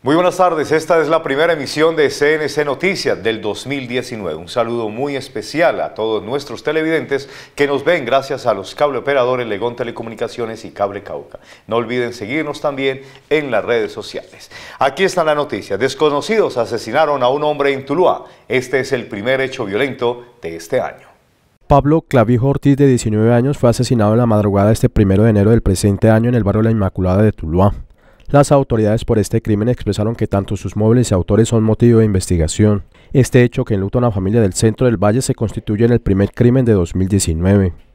Muy buenas tardes, esta es la primera emisión de CNC Noticias del 2019. Un saludo muy especial a todos nuestros televidentes que nos ven gracias a los cable operadores Legón Telecomunicaciones y Cable Cauca. No olviden seguirnos también en las redes sociales. Aquí está la noticia. Desconocidos asesinaron a un hombre en Tuluá. Este es el primer hecho violento de este año. Pablo Clavijo Ortiz, de 19 años, fue asesinado en la madrugada este primero de enero del presente año en el barrio La Inmaculada de Tuluá. Las autoridades por este crimen expresaron que tanto sus móviles y autores son motivo de investigación. Este hecho que enluta a una familia del centro del Valle se constituye en el primer crimen de 2019.